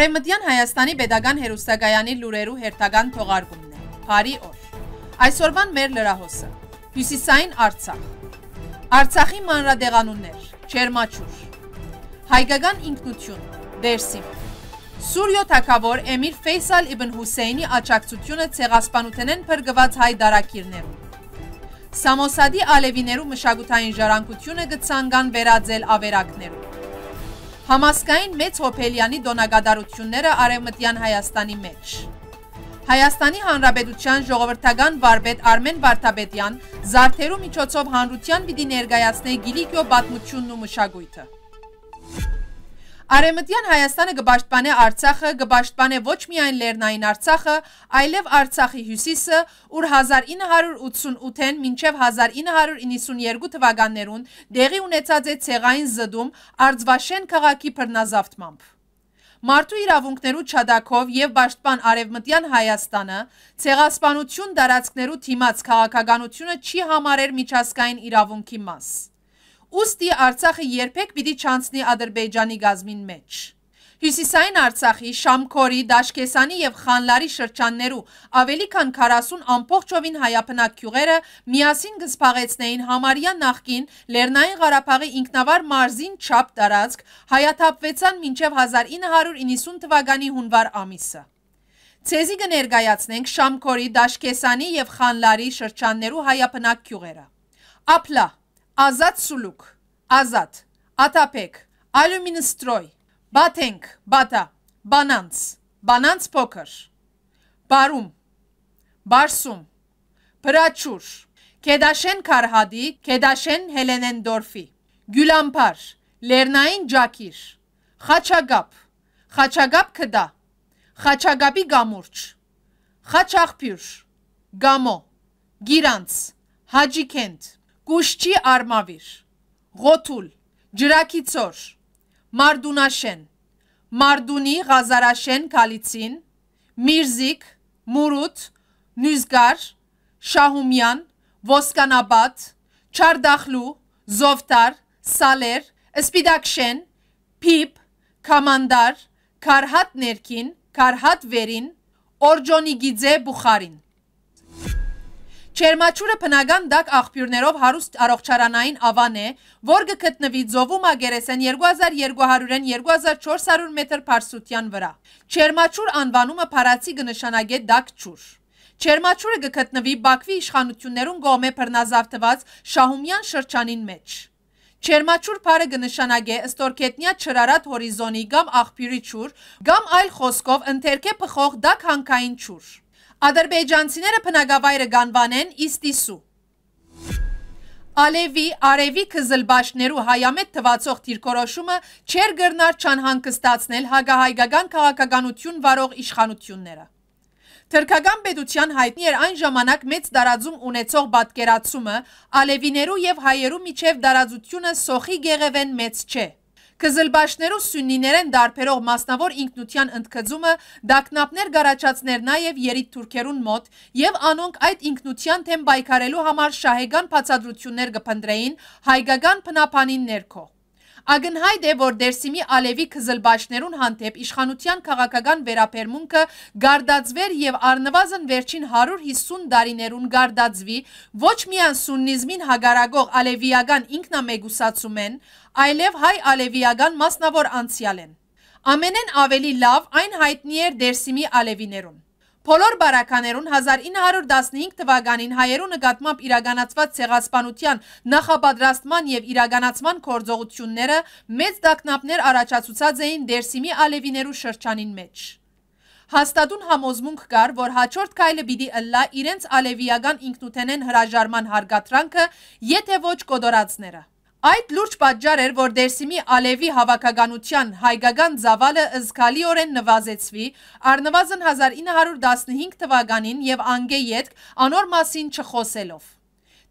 Արևմտյան Հայաստանի Պետական Հերոստակայանի լուրերու հերթական թողարկումն է։ Բարի օր։ Այսօրվան մեր լրահոսը։ Հյուսիսային Արցախ։ Արցախի մանրադեղանուններ։ Չերմաչուր։ Հայկական ինքնություն։ Դերսիմ։ Սուրյո թակավոր Էմիր Ֆեյսալ Իբն Հուսեյնի աճակցությունը ցեղասպանութենեն բրգված հայ դարակիրներում։ Սամոսադի ալևիներու մշակութային ժառանգությունը գցանգան վերաձել ավերակներում։ Համասկային մեծ Հոփելյանի դոնագադարությունները արևմտյան Հայաստանի մեջ։ Հայաստանի Հանրապետության ժողովրդական վարպետ Արմեն Վարդապետյան զարդերու միջոցով հանրության պիտի ներկայացնե Գիլիկիո պատմությունն ու մշակույթը։ Արեմտյան Հայաստանը գբաշտպանե Արցախը, գբաշտպանե ոչ միայն Լեռնային Արցախը, այլև Արցախի հյուսիսը, ուր 1988-ին մինչև 1992 թվականներուն դեղի ունեցած է ցեղային զդում Արձվաշեն քաղաքի բռնազավթմամբ։ Մարդու իրավունքներու չադակով եւ Պաշտպան Արևմտյան Հայաստանը ցեղասպանություն դարածքներու թիմած քաղաքականությունը չի համարեր միջազգային իրավունքի մաս ուստի Արցախը երբեք պիտի չանցնի Ադրբեջանի գազմին մեջ։ Հյուսիսային Արցախի, Շամքորի, Դաշկեսանի եւ Խանլարի շրջաններու ավելի քան 40 ամբողջովին հայապնակ գյուղերը միասին գսփաղեցնեին համարյա նախկին Լեռնային Ղարաբաղի ինքնավար մարզին չափ տարածք, հայաթափվեցան մինչեւ 1990 թվականի հունվար ամիսը։ Ցեզի կներկայացնենք Շամքորի, Դաշկեսանի եւ Խանլարի շրջաններու հայապնակ գյուղերը։ Ապլա Ազատ սուլուկ, ազատ, ատապեք, ալումինստրոյ, բաթենք, բատա, բանանց, բանանց փոքր, բարում, բարսում, բրաչուր, կեդաշեն կարհադի, կեդաշեն հելենենդորվի, գյուլամպար, լերնային ջակիր, խաչագապ, խաչագապ կդա, խաչագապի գամուրջ, խաչախպյուր, գամո, գիրանց, հաջիքենտ, կուշչի արմավիր, ղոթուլ, ջրակիցոր, մարդունաշեն, մարդունի ղազարաշեն կալիցին, միրզիկ, մուրութ, նույզգար, շահումյան, ոսկանաբատ, չարդախլու, զովտար, սալեր, սպիդակշեն, պիպ, կամանդար, կարհատ ներքին, կարհատ վերին, որջոնի գիձե բուխարին։ Չերմաչուրը բնական դակ աղբյուրներով հարուստ առողջարանային ավան է, որը գտնվի Ձովում Ագերեսեն 2200-ն 2400 մետր բարձրության վրա։ Չերմաչուր անվանումը բառացի կնշանակե դակ ճուր։ Չերմաչուրը գտնվի Բաքվի իշխանություններուն կողմէ բռնազավթված Շահումյան շրջանին մեջ։ Չերմաչուր բարը կնշանակե ստորգետնյա չրարատ հորիզոնի կամ աղբյուրի ճուր, կամ այլ խոսքով ընթերքե փխող դակ հանքային ճուր։ Ադրբեջանցիները փնագավայրը գանվանեն Իստիսու։ Ալևի արևի կզլբաշներու հայամետ թվացող դիրքորոշումը չեր գրնար չանհանգստացնել հագահայգական քաղաքականություն վարող իշխանությունները։ Թրքական պետության հայտնի էր այն ժամանակ մեծ դարաձում ունեցող պատկերացումը, ալևիներու եւ հայերու միջև դարաձությունը սոխի գեղևեն մեծ չէ։ Կզլբաշներու սյունիներեն դարբերող մասնավոր ինքնության ընդգծումը դակնապներ գարաչացներ նաև երիտ թուրքերուն մոտ եւ անոնք այդ ինքնության թեմ պայքարելու համար շահեգան բացադրություններ կփնտրեին հայկական փնապանին ներքո։ Ագնհայտ է, որ Դերսիմի Ալևի քզլբաշներուն հանդեպ իշխանության քաղաքական վերապերմունքը գարդածվեր եւ առնվազն վերջին 150 դարիներուն գարդածվի ոչ միայն սուննիզմին հագարագող ալևիական ինքնամեգուսացում են, այլև հայ ալևիական մասնավոր անցյալ են։ Ամենեն ավելի լավ այն հայտնի էր Դերսիմի Ալևիներուն։ Բոլոր բարականերուն 1915 թվականին հայերու նկատմամբ իրականացված ցեղասպանության նախապատրաստման եւ իրականացման գործողությունները մեծ դակնապներ առաջացուցած էին Դերսիմի Ալևիներու շրջանին մեջ։ Հաստատուն համոզմունք կար, որ հաջորդ քայլը պիտի ըլլա իրենց ալևիական ինքնութենեն հրաժարման հարգատրանքը, եթե ոչ կոդորածները։ Այդ լուրջ պատճառ էր, որ Դերսիմի Ալևի հավաքականության հայկական ծավալը զգալիորեն նվազեցվի, առնվազն 1915 թվականին եւ անգե յետք անոր մասին չխոսելով։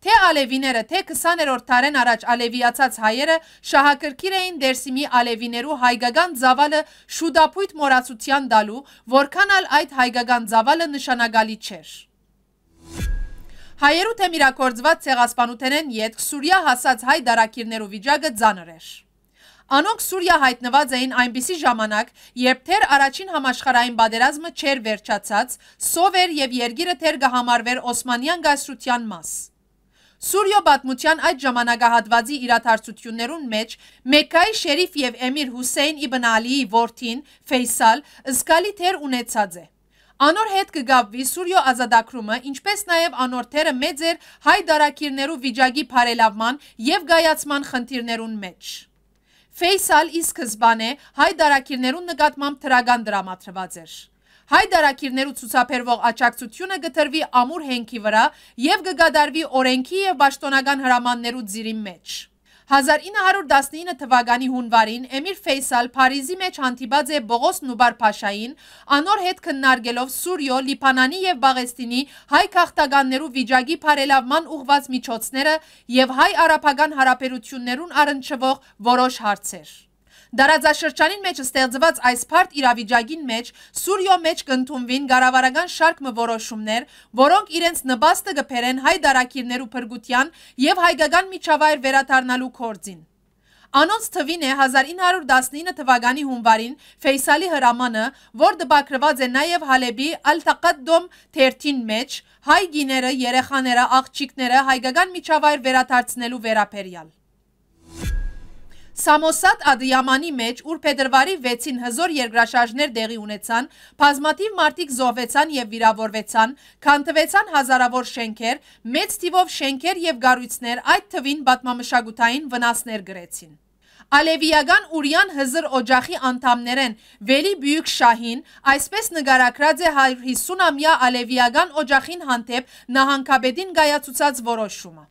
Թե ալևիները, թե 20-րդ տարեն առաջ ալևիացած հայերը շահակրքիր էին Դերսիմի ալևիներու հայկական ծավալը շուտապույտ մորացության դալու, որքան այլ այդ հայկական ծավալը նշանակալի չէր։ Հայերու թեմ իրակործված ցեղասպանութենեն յետք Սուրիա հասած հայ դարակիրներու վիճակը ծանր էր։ Անոնք Սուրիա հայտնված էին այնպիսի ժամանակ, երբ թեր առաջին համաշխարային բادرազմը չեր վերջացած, սով էր եւ երգիրը թեր գահամարվեր Օսմանյան գայսրության մաս։ Սուրյո բատմության այդ ժամանակահատվածի իրաթարցություններուն մեջ Մեկայի շերիֆ եւ Էմիր Հուսեյն իբն Ալիի որդին Ֆեյսալ զգալի թեր ունեցած է։ Անոր հետ կգավ Վիսուրյո ազատագրումը, ինչպես նաև անոր թերը մեծ էր հայ դարակիրներու վիճակի բարելավման եւ գայացման խնդիրներուն մեջ։ Ֆեյսալ ի սկզբանե հայ դարակիրներուն նկատմամբ թրագան դրամատրված էր։ Հայ դարակիրներու ցուցաբերվող աճակցությունը գտրվի ամուր հենքի վրա եւ գկադարվի օրենքի եւ պաշտոնական հրամաններու ծիրի մեջ։ 1919 թվականի հունվարին Էմիր Ֆեյսալ Փարիզի մեջ հանդիպած է Բողոս Նուբար Փաշային, անոր հետ քննարկելով Սուրիո, Լիբանանի եւ Բաղեստինի հայ քաղաքտականներու վիճակի բարելավման ուղված միջոցները եւ հայ-արաբական հարաբերություններուն առնչվող որոշ հարցեր։ Դարաձաշրջանին մեջ ստեղծված այս պարտ իրավիճագին մեջ Սուրյո մեջ կնդումվին գարավարական շարկ մորոշումներ, որոնք իրենց նբաստը գպերեն հայ դարակիրներու պրգության և հայգական միջավայր վերաթարնալու քործին։ Անոնց թվին է 1919 թվականի հունվարին Ֆեյսալի հրամանը, որ դպակրված է նաև Հալեբի Ալ-Թակադդոմ թերթին մեջ հայ գիները, երեխաները, աղջիկները հայկական միջավայր վերադարձնելու վերաբերյալ։ Սամոսատ Ադիամանի մեջ, ուր Փետրվարի 6-ին հզոր երկրաշարժներ դեղի ունեցան, բազմաթիվ մարդիկ զոհվեցան եւ վիրավորվեցան, քանթվեցան հազարավոր շենքեր, մեծ թիվով շենքեր եւ գառույցներ, այդ թվին պատմամշակութային վնասներ գրեցին։ Ալևիական ուրյան հզր օջախի անդամներ են Վելի Բյուկ Շահին, այսպես նկարագրած է 150-ամյա ալևիական օջախին հանդեպ նահանգապետին գայացուցած որոշումը։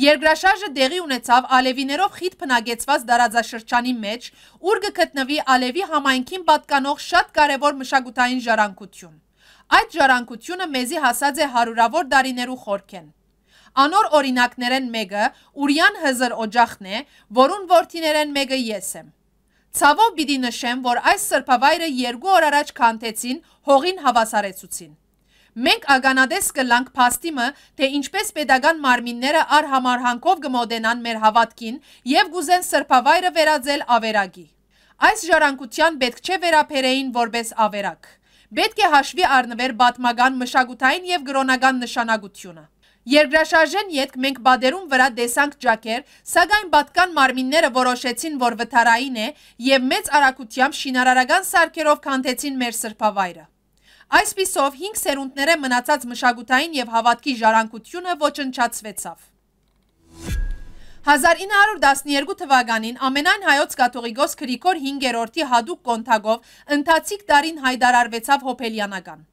Երգրաշարժը դեղի ունեցավ ալևիներով խիտ պնագեցված դարաձաշրջանի մեջ, ուր գկտնվի ալևի համայնքին բատկանող շատ կարևոր մշագութային ժարանքություն։ Այդ ժառանգությունը մեզի հասած է հարյուրավոր դարիներու խորքեն։ Անոր օրինակներեն մեկը Ուրյան հզր օջախն է, որուն որդիներեն մեկը ես եմ։ Ցավով պիտի նշեմ, որ այս սրբավայրը երկու օր առաջ քանթեցին, հողին հավասարեցուցին։ Մենք ագանադես կլանք փաստիմը, թե ինչպես pedagan մարմինները արհամարհանքով կմոդենան մեր հավատքին եւ գուզեն սրբավայրը վերածել ավերագի։ Այս ժառանգության պետք չէ վերապերեին որպես ավերակ։ Պետք է հաշվի առնվեր բատմական մշակութային եւ գրոնական նշանակությունը։ Երկրաշարժեն յետք մենք բադերում վրա տեսանք ջակեր, սակայն բատկան մարմինները որոշեցին, որ վթարային է եւ մեծ արագությամբ շինարարական սարքերով քանդեցին մեր սրբավայրը։ Այսպիսով 5 սերունդները մնացած մշակութային եւ հավատքի ժարանկությունը ոչնչացվեցավ։ 1912 թվականին ամենայն հայոց կաթողիկոս Գրիգոր 5-րդի հադուկ կոնթագով ընթացիկ տարին հայդարարվեցավ Հոփելյանական։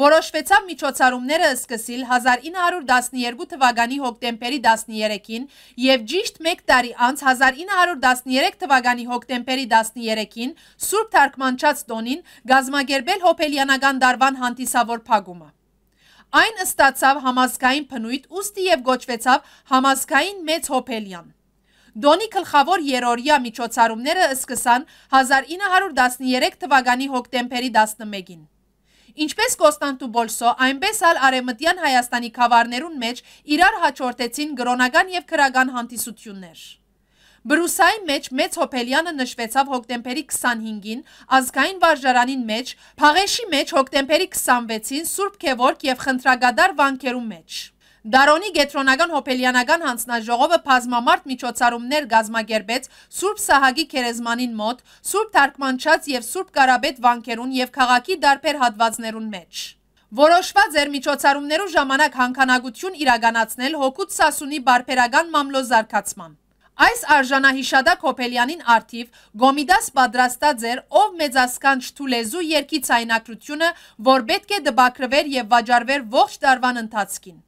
Որոշվեցավ միջոցառումները սկսիլ 1912 թվականի հոկտեմբերի 13-ին եւ ճիշտ 1 տարի անց 1913 թվականի հոկտեմբերի 13-ին Սուրբ Թարգմանչած տոնին գազմագերբել Հոփելյանական դարվան հանդիսավոր փակումը։ Այն ստացավ համազգային փնույթ ուստի եւ գոչվեցավ համազգային մեծ Հոփելյան։ Դոնի գլխավոր երորիա միջոցառումները սկսան 1913 թվականի հոկտեմբերի 11-ին։ Ինչպես Կոստանտու Բոլսո, այնպես էլ Արևմտյան Հայաստանի խավարներուն մեջ իրար հաջորդեցին գրոնական եւ քրական հանդիսություններ։ Բրուսայի մեջ Մեծ Հոփելյանը նշվեցավ հոկտեմբերի 25-ին, ազգային վարժարանին մեջ, Փաղեշի մեջ հոկտեմբերի 26-ին Սուրբ Գևորգ եւ Խնդրագադար վանքերու մեջ։ Դարոնի գետրոնական հոպելյանական հանձնաժողովը պազմամարդ միջոցարումներ գազմագերբեց Սուրբ Սահագի քերեզմանին մոտ, Սուրբ Թարգմանչած և Սուրբ Կարաբետ վանքերուն և քաղաքի դարբեր հատվածներուն մեջ։ Որոշված էր միջոցառումներու ժամանակ հանքանակություն իրականացնել հոգուտ Սասունի բարբերական մամլո զարգացման։ Այս արժանահիշադակ Հոպելյանին արդիվ Գոմիդաս պատրաստած էր ով մեծասքանչ թուլեզու երկի ցայնակրությունը, որ պետք է դբակրվեր եւ վաճառվեր ողջ տարվան ընթացքին։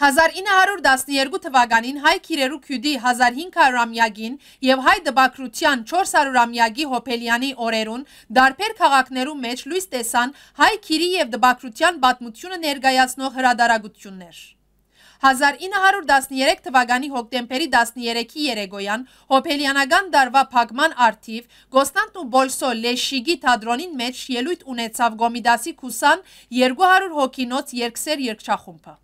1912 թվականին հայ քիրերու քյուդի 1500-ամյակին եւ հայ դպակրության 400-ամյակի Հոփելյանի օրերուն դարբեր քաղաքներու մեջ լույս տեսան հայ քիրի եւ դպակրության պատմությունը ներկայացնող հրադարագություններ։ 1913 թվականի հոկտեմբերի 13-ի երեգոյան հոպելյանական դարվա պակման արդիվ գոստանտ ու բոլսո լեշիգի թադրոնին մեջ ելույթ ունեցավ գոմիդասի կուսան 200 հոքինոց երկսեր երկճախումպը։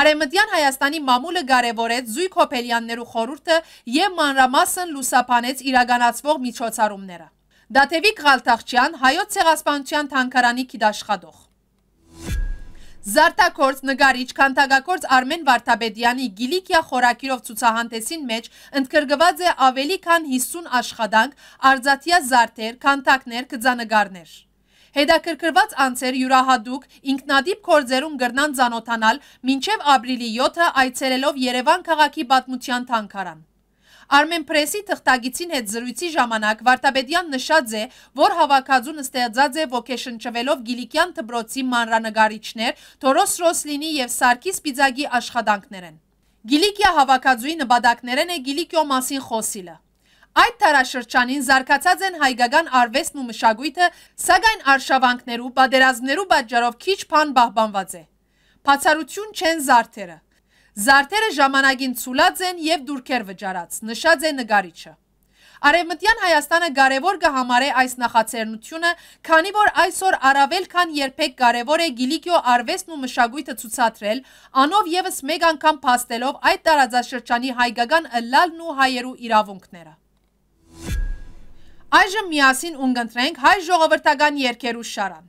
Արեմտյան Հայաստանի մամուլը կարևորեց զույգ Հոպելյաններու խորուրդը եւ մանրամասն լուսաբանեց իրականացվող միջոցառումները։ Դատևիկ Ղալթախչյան, հայոց ցեղասպանության թանգարանի քիդաշխատող։ Զարտակորձ նգարիչ քանթագակորձ Արմեն Վարդապետյանի Գիլիկիա խորակիրով ցուցահանդեսին մեջ ընդգրկված է ավելի քան 50 աշխատանք, արձատիա զարտեր, քանթակներ, գծանգարներ։ Հետաքրքրված անձեր յուրահատուկ ինքնադիպ կորձերում գրնան ծանոթանալ մինչև ապրիլի 7-ը այցելելով Երևան քաղաքի պատմության թանգարան։ Armen Press-ի թղթագիտին հետ զրույցի ժամանակ Վարդապետյան նշած է, որ հավաքածուն ստեղծած է ոգեշնչվելով Գիլիկյան դպրոցի մանրանկարիչներ Թորոս Ռոսլինի եւ Սարգիս Պիծագի աշխատանքներեն։ Գիլիկիա հավաքածուի նպատակներն է Գիլիկիո մասին խոսիլը։ Այդ տարաշրջանին զարգացած են հայկական արվեստն ու մշակույթը, սակայն արշավանքներու, պատերազմներու պատճառով քիչ փան բահբանված է։ Փացարություն չեն զարդերը։ Զարդերը ժամանակին ցուլած են եւ դուրքեր վճարած, նշած է նկարիչը։ Արևմտյան Հայաստանը կարևոր կհամարե այս նախաձեռնությունը, քանի որ այսօր առավել քան երբեք կարևոր է գիլիկյո արվեստն ու մշակույթը ցուցադրել, անով եւս մեկ անգամ փաստելով այդ տարածաշրջանի հայկական ըլլալն ու հայերու իրավունքները։ Այժմ միասին ունգընտրենք հայ ժողովրդական երկերու շարան։